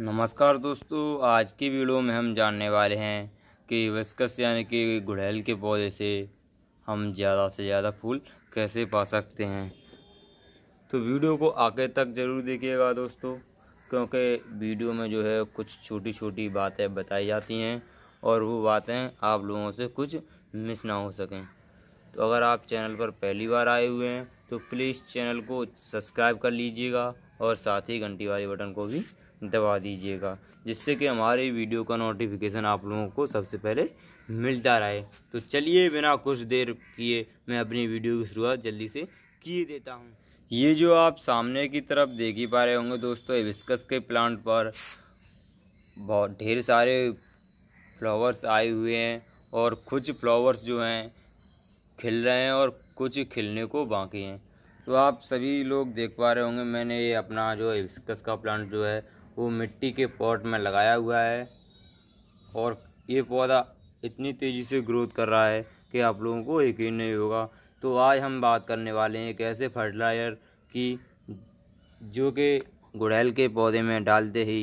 नमस्कार दोस्तों आज की वीडियो में हम जानने वाले हैं कि वस्कस यानी कि गुड़हल के पौधे से हम ज़्यादा से ज़्यादा फूल कैसे पा सकते हैं तो वीडियो को आगे तक ज़रूर देखिएगा दोस्तों क्योंकि वीडियो में जो है कुछ छोटी छोटी बातें बताई जाती हैं और वो बातें आप लोगों से कुछ मिस ना हो सकें तो अगर आप चैनल पर पहली बार आए हुए हैं तो प्लीज़ चैनल को सब्सक्राइब कर लीजिएगा और साथ ही घंटी वाले बटन को भी दबा दीजिएगा जिससे कि हमारे वीडियो का नोटिफिकेशन आप लोगों को सबसे पहले मिलता रहे तो चलिए बिना कुछ देर किए मैं अपनी वीडियो की शुरुआत जल्दी से किए देता हूँ ये जो आप सामने की तरफ देख ही पा रहे होंगे दोस्तों एविस्कस के प्लांट पर बहुत ढेर सारे फ्लावर्स आए हुए हैं और कुछ फ्लावर्स जो हैं खिल रहे हैं और कुछ खिलने को बाकी हैं तो आप सभी लोग देख पा रहे होंगे मैंने ये अपना जो हिबिस्कस का प्लांट जो है वो मिट्टी के पॉट में लगाया हुआ है और ये पौधा इतनी तेज़ी से ग्रोथ कर रहा है कि आप लोगों को यकीन नहीं होगा तो आज हम बात करने वाले हैं एक ऐसे फर्टिलाइजर की जो कि गुड़ैल के पौधे में डालते ही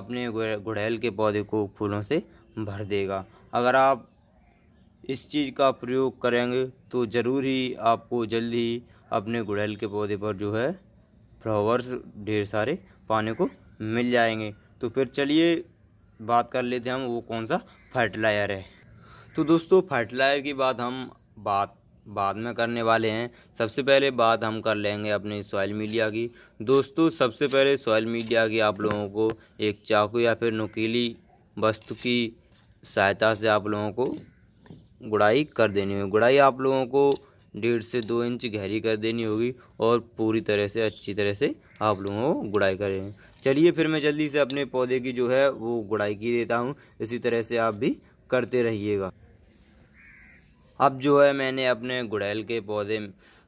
अपने गुड़ैल के पौधे को फूलों से भर देगा अगर आप इस चीज़ का प्रयोग करेंगे तो ज़रूर ही आपको जल्द ही अपने गुड़हल के पौधे पर जो है फ्लावर्स ढेर सारे पाने को मिल जाएंगे तो फिर चलिए बात कर लेते हैं हम वो कौन सा फर्टिलाइजर है तो दोस्तों फर्टिलाइजर की बात हम बात बाद में करने वाले हैं सबसे पहले बात हम कर लेंगे अपने सॉयल मीडिया की दोस्तों सबसे पहले सॉयल मीडिया की आप लोगों को एक चाकू या फिर नुकीली वस्तु की सहायता से आप लोगों को गुड़ाई कर देनी है गुड़ाई आप लोगों को डेढ़ से दो इंच गहरी कर देनी होगी और पूरी तरह से अच्छी तरह से आप लोगों को गुड़ाई करें चलिए फिर मैं जल्दी से अपने पौधे की जो है वो गुड़ाई की देता हूँ इसी तरह से आप भी करते रहिएगा अब जो है मैंने अपने गुड़ैल के पौधे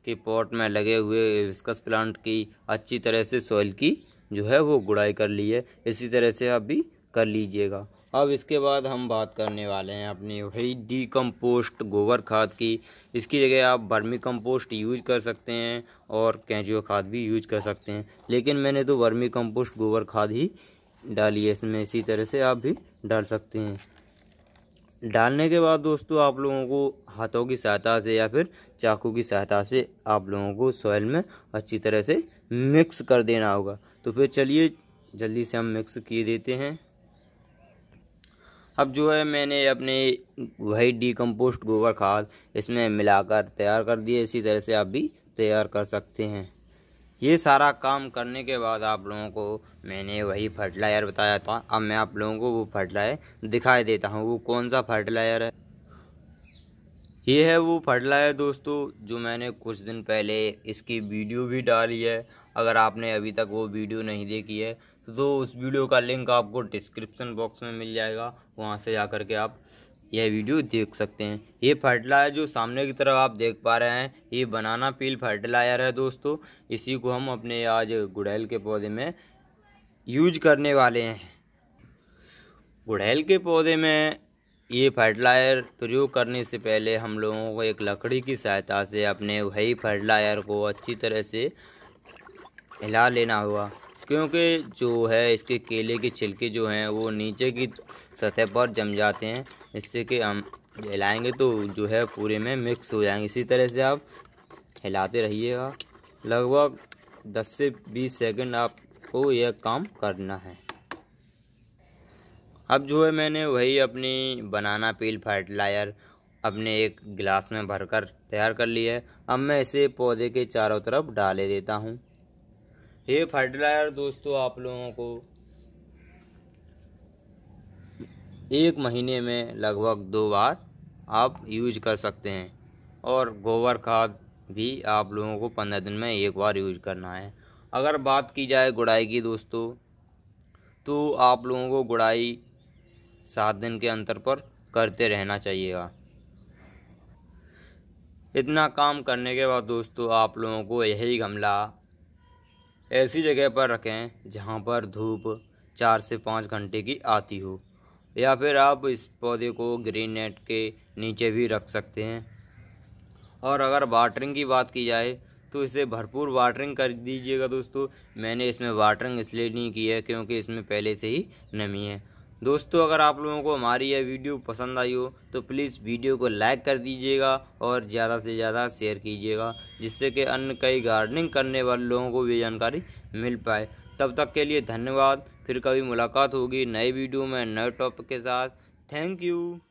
के पॉट में लगे हुए विस्कस प्लांट की अच्छी तरह से सॉइल की जो है वो गुड़ाई कर ली है इसी तरह से आप भी कर लीजिएगा अब इसके बाद हम बात करने वाले हैं अपनी वही डी कम्पोस्ट गोबर खाद की इसकी जगह आप वर्मी कम्पोस्ट यूज कर सकते हैं और कैंचुआ खाद भी यूज कर सकते हैं लेकिन मैंने तो वर्मी कम्पोस्ट गोबर खाद ही डाली है इसमें इसी तरह से आप भी डाल सकते हैं डालने के बाद दोस्तों आप लोगों को हाथों की सहायता से या फिर चाकू की सहायता से आप लोगों को सॉइल में अच्छी तरह से मिक्स कर देना होगा तो फिर चलिए जल्दी से हम मिक्स किए देते हैं अब जो है मैंने अपने वही डी कम्पोस्ट गोबर खाद इसमें मिलाकर तैयार कर दिए इसी तरह से आप भी तैयार कर सकते हैं ये सारा काम करने के बाद आप लोगों को मैंने वही फर्टिलाइज़र बताया था अब मैं आप लोगों को वो फर्टिलाइज़र दिखाई देता हूँ वो कौन सा फर्टिलाइज़र है ये है वो फटला है दोस्तों जो मैंने कुछ दिन पहले इसकी वीडियो भी डाली है अगर आपने अभी तक वो वीडियो नहीं देखी है तो उस वीडियो का लिंक आपको डिस्क्रिप्शन बॉक्स में मिल जाएगा वहाँ से जा कर के आप यह वीडियो देख सकते हैं ये फर्टिलाइजर जो सामने की तरफ आप देख पा रहे हैं ये बनाना पील फर्टिलाइजर है दोस्तों इसी को हम अपने आज गुड़ैल के पौधे में यूज करने वाले हैं गुड़ैल के पौधे में ये फर्टिलायर प्रयोग करने से पहले हम लोगों को एक लकड़ी की सहायता से अपने वही फर्टिलाइज़र को अच्छी तरह से हिला लेना होगा क्योंकि जो है इसके केले के छिलके जो हैं वो नीचे की सतह पर जम जाते हैं इससे कि हम हिलाएंगे तो जो है पूरे में मिक्स हो जाएंगे इसी तरह से आप हिलाते रहिएगा लगभग 10 से 20 सेकंड आपको यह काम करना है अब जो है मैंने वही अपनी बनाना पील फर्टिलाइजर अपने एक गिलास में भरकर तैयार कर लिया है अब मैं इसे पौधे के चारों तरफ डाले देता हूँ ये फर्टिलाइजर दोस्तों आप लोगों को एक महीने में लगभग दो बार आप यूज कर सकते हैं और गोबर खाद भी आप लोगों को पंद्रह दिन में एक बार यूज करना है अगर बात की जाए गुड़ाई की दोस्तों तो आप लोगों को गुड़ाई सात दिन के अंतर पर करते रहना चाहिएगा इतना काम करने के बाद दोस्तों आप लोगों को यही गमला ऐसी जगह पर रखें जहाँ पर धूप चार से पाँच घंटे की आती हो या फिर आप इस पौधे को ग्रीन नेट के नीचे भी रख सकते हैं और अगर वाटरिंग की बात की जाए तो इसे भरपूर वाटरिंग कर दीजिएगा दोस्तों मैंने इसमें वाटरिंग इसलिए नहीं की है क्योंकि इसमें पहले से ही नमी है दोस्तों अगर आप लोगों को हमारी यह वीडियो पसंद आई हो तो प्लीज़ वीडियो को लाइक कर दीजिएगा और ज़्यादा से ज़्यादा शेयर कीजिएगा जिससे कि अन्य कई गार्डनिंग करने वाले लोगों को भी जानकारी मिल पाए तब तक के लिए धन्यवाद फिर कभी मुलाकात होगी नए वीडियो में नए टॉपिक के साथ थैंक यू